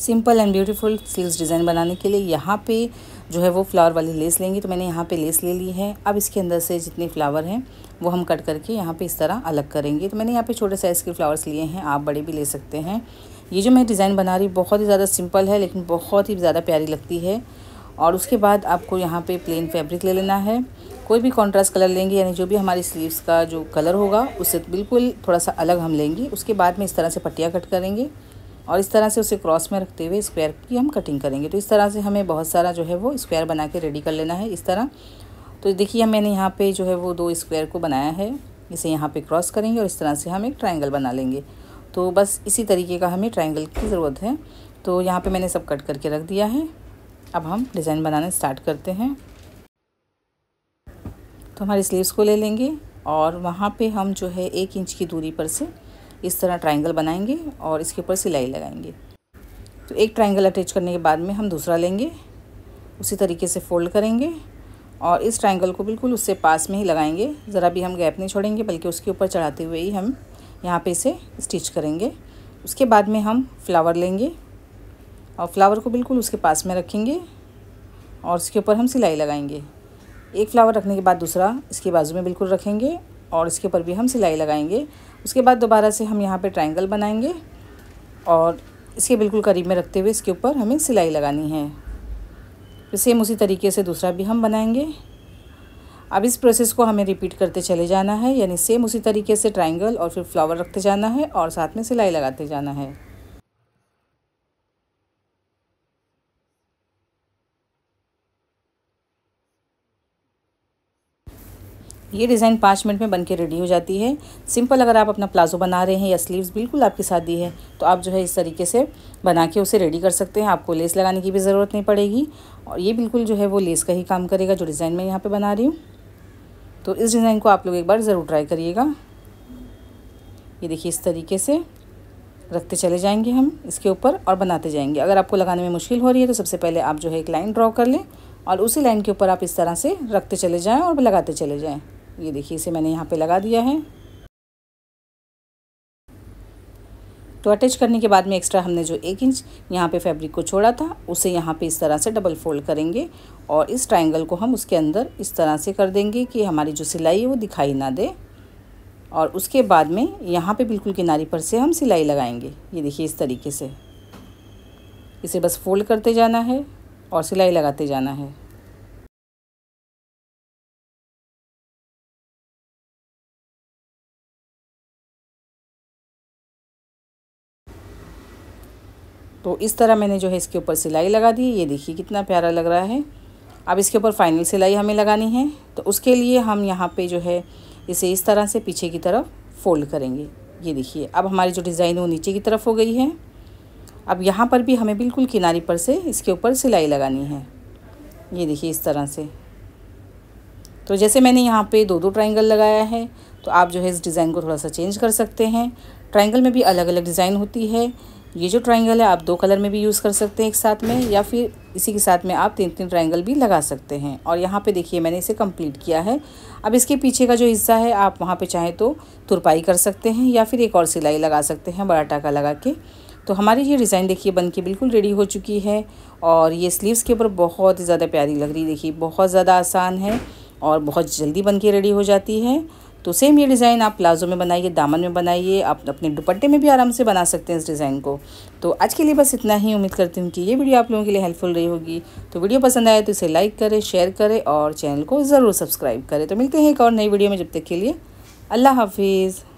simple and beautiful sleeves design बनाने के लिए यहाँ पे जो है वो फ्लावर वाली लेस लेंगे तो मैंने यहाँ पे लेस ले ली है अब इसके अंदर से जितने फ्लावर हैं वो हम कट करके यहाँ पे इस तरह अलग करेंगे तो मैंने यहाँ पे छोटे साइज़ के फ्लावर्स लिए हैं आप बड़े भी ले सकते हैं ये जो मैं डिज़ाइन बना रही बहुत ही ज़्यादा सिंपल है लेकिन बहुत ही ज़्यादा प्यारी लगती है और उसके बाद आपको यहाँ पर प्लेन फैब्रिक ले लेना है कोई भी कॉन्ट्रास्ट कलर लेंगे यानी जो भी हमारी स्लीवस का जो कलर होगा उससे बिल्कुल थोड़ा सा अलग हम लेंगे उसके बाद में इस तरह से पट्टियाँ कट करेंगे और इस तरह से उसे क्रॉस में रखते हुए स्क्वायर की हम कटिंग करेंगे तो इस तरह से हमें बहुत सारा जो है वो स्क्वायर बना के रेडी कर लेना है इस तरह तो देखिए मैंने यहाँ पे जो है वो दो स्क्वायर को बनाया है इसे यहाँ पे क्रॉस करेंगे और इस तरह से हम एक ट्रायंगल बना लेंगे तो बस इसी तरीके का हमें ट्राइंगल की ज़रूरत है तो यहाँ पर मैंने सब कट करके रख दिया है अब हम डिज़ाइन बनाना स्टार्ट करते हैं तो हमारे स्लीवस को ले लेंगे और वहाँ पर हम जो है एक इंच की दूरी पर से इस तरह ट्राइंगल बनाएंगे और इसके ऊपर सिलाई लगाएंगे तो एक ट्राइंगल अटैच करने के बाद में हम दूसरा लेंगे उसी तरीके से फोल्ड करेंगे और इस ट्राइंगल को बिल्कुल उससे पास में ही लगाएंगे ज़रा भी हम गैप नहीं छोड़ेंगे बल्कि उसके ऊपर चढ़ाते हुए ही हम यहाँ पे इसे स्टिच करेंगे उसके बाद में हम फ्लावर लेंगे और फ्लावर को बिल्कुल उसके पास में रखेंगे और उसके ऊपर हम सिलाई लगाएंगे एक फ्लावर रखने के बाद दूसरा इसके बाजू में बिल्कुल रखेंगे और इसके ऊपर भी हम सिलाई लगाएंगे उसके बाद दोबारा से हम यहाँ पे ट्रायंगल बनाएंगे और इसके बिल्कुल करीब में रखते हुए इसके ऊपर हमें सिलाई लगानी है तो सेम उसी तरीके से दूसरा भी हम बनाएंगे अब इस प्रोसेस को हमें रिपीट करते चले जाना है यानी सेम उसी तरीके से ट्राइंगल और फिर फ्लावर रखते जाना है और साथ में सिलाई लगाते जाना है ये डिज़ाइन पाँच मिनट में बन के रेडी हो जाती है सिंपल अगर आप अपना प्लाजो बना रहे हैं या स्लीव्स बिल्कुल आपके साथ दी है तो आप जो है इस तरीके से बना के उसे रेडी कर सकते हैं आपको लेस लगाने की भी ज़रूरत नहीं पड़ेगी और ये बिल्कुल जो है वो लेस का ही काम करेगा जो डिज़ाइन मैं यहाँ पर बना रही हूँ तो इस डिज़ाइन को आप लोग एक बार ज़रूर ट्राई करिएगा ये देखिए इस तरीके से रखते चले जाएंगे हम इसके ऊपर और बनाते जाएंगे अगर आपको लगाने में मुश्किल हो रही है तो सबसे पहले आप जो है एक लाइन ड्रॉ कर लें और उसी लाइन के ऊपर आप इस तरह से रखते चले जाएँ और लगाते चले जाएँ ये देखिए इसे मैंने यहाँ पे लगा दिया है तो अटैच करने के बाद में एक्स्ट्रा हमने जो एक इंच यहाँ पे फैब्रिक को छोड़ा था उसे यहाँ पे इस तरह से डबल फोल्ड करेंगे और इस ट्रायंगल को हम उसके अंदर इस तरह से कर देंगे कि हमारी जो सिलाई है वो दिखाई ना दे और उसके बाद में यहाँ पे बिल्कुल किनारे पर से हम सिलाई लगाएंगे ये देखिए इस तरीके से इसे बस फोल्ड करते जाना है और सिलाई लगाते जाना है तो इस तरह मैंने जो है इसके ऊपर सिलाई लगा दी ये देखिए कितना प्यारा लग रहा है अब इसके ऊपर फाइनल सिलाई हमें लगानी है तो उसके लिए हम यहाँ पे जो है इसे इस तरह से पीछे की तरफ फोल्ड करेंगे ये देखिए अब हमारी जो डिज़ाइन है वो नीचे की तरफ हो गई है अब यहाँ पर भी हमें बिल्कुल किनारे पर से इसके ऊपर सिलाई लगानी है ये देखिए इस तरह से तो जैसे मैंने यहाँ पर दो दो ट्राइंगल लगाया है तो आप जो है इस डिज़ाइन को थोड़ा सा चेंज कर सकते हैं ट्राइंगल में भी अलग अलग डिज़ाइन होती है ये जो ट्राइंगल है आप दो कलर में भी यूज़ कर सकते हैं एक साथ में या फिर इसी के साथ में आप तीन तीन ट्राइंगल भी लगा सकते हैं और यहाँ पे देखिए मैंने इसे कंप्लीट किया है अब इसके पीछे का जो हिस्सा है आप वहाँ पे चाहे तो तुरपाई कर सकते हैं या फिर एक और सिलाई लगा सकते हैं बड़ा टाका लगा के तो हमारी ये डिज़ाइन देखिए बन के बिल्कुल रेडी हो चुकी है और ये स्लीवस के ऊपर बहुत ही ज़्यादा प्यारी लग रही देखिए बहुत ज़्यादा आसान है और बहुत जल्दी बन के रेडी हो जाती है तो सेम ये डिज़ाइन आप प्लाजो में बनाइए दामन में बनाइए आप अपने दुपट्टे में भी आराम से बना सकते हैं इस डिज़ाइन को तो आज के लिए बस इतना ही उम्मीद करती हूँ कि ये वीडियो आप लोगों के लिए हेल्पफुल रही होगी तो वीडियो पसंद आए तो इसे लाइक करें शेयर करें और चैनल को ज़रूर सब्सक्राइब करें तो मिलते हैं एक और नई वीडियो में जब तक के लिए अल्लाह हाफिज़